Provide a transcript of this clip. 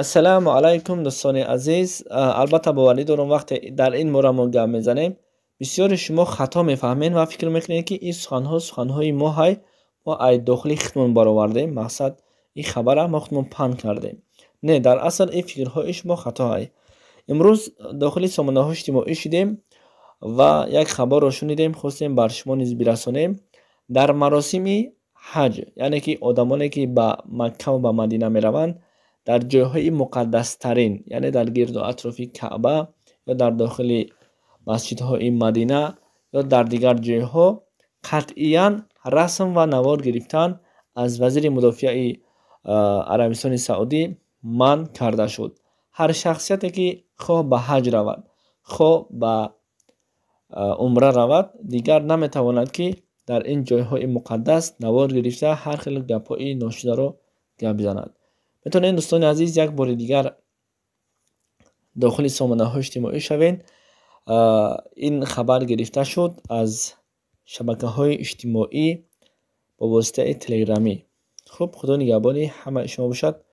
ассалому алайкум дӯстони азиз албатта бо валидорум вақте дар ин бора мо гап мезанем бисёри шумо хато мефаҳмед ва фикр мекунед ки ин суханҳо суханҳои мо ҳай мо ай дохили худмон баровардем мақсад ин хабара мо худмон панд кардем не дар асл ин фикрҳои шумо хато ҳай имрӯз дохили сомонаҳои иҷтимоӣ шудем ва як хабарро шунидем хостем бар шумо низ бирасонем дар маросими ҳаҷ яъне ки одамоне ки ба макка ва ба мадина мераванд дар ҷойҳои муқаддастарин яъне дар гирду атрофи каъба ё дар дохили масҷидҳои мадина ё дар дигар ҷойҳо қатъиян расм ва навор гирифтан аз вазири мудофиаи арабистони саъудӣ ман карда шуд ҳар шахсияте ки хоҳ ба ҳаҷ равад хоҳ ба умра равад дигар наметавонад ки дар ин ҷойҳои муқаддас навор гирифта ҳар хел гапҳои ношударо гап занад بتونین دوستان عزیز یک بار دیگر داخل سامانه های اجتماعی شوین این خبر گرفته شد از شبکه های اجتماعی با واسطه تلگرامی خب خدا نگهبانی همه شما باشد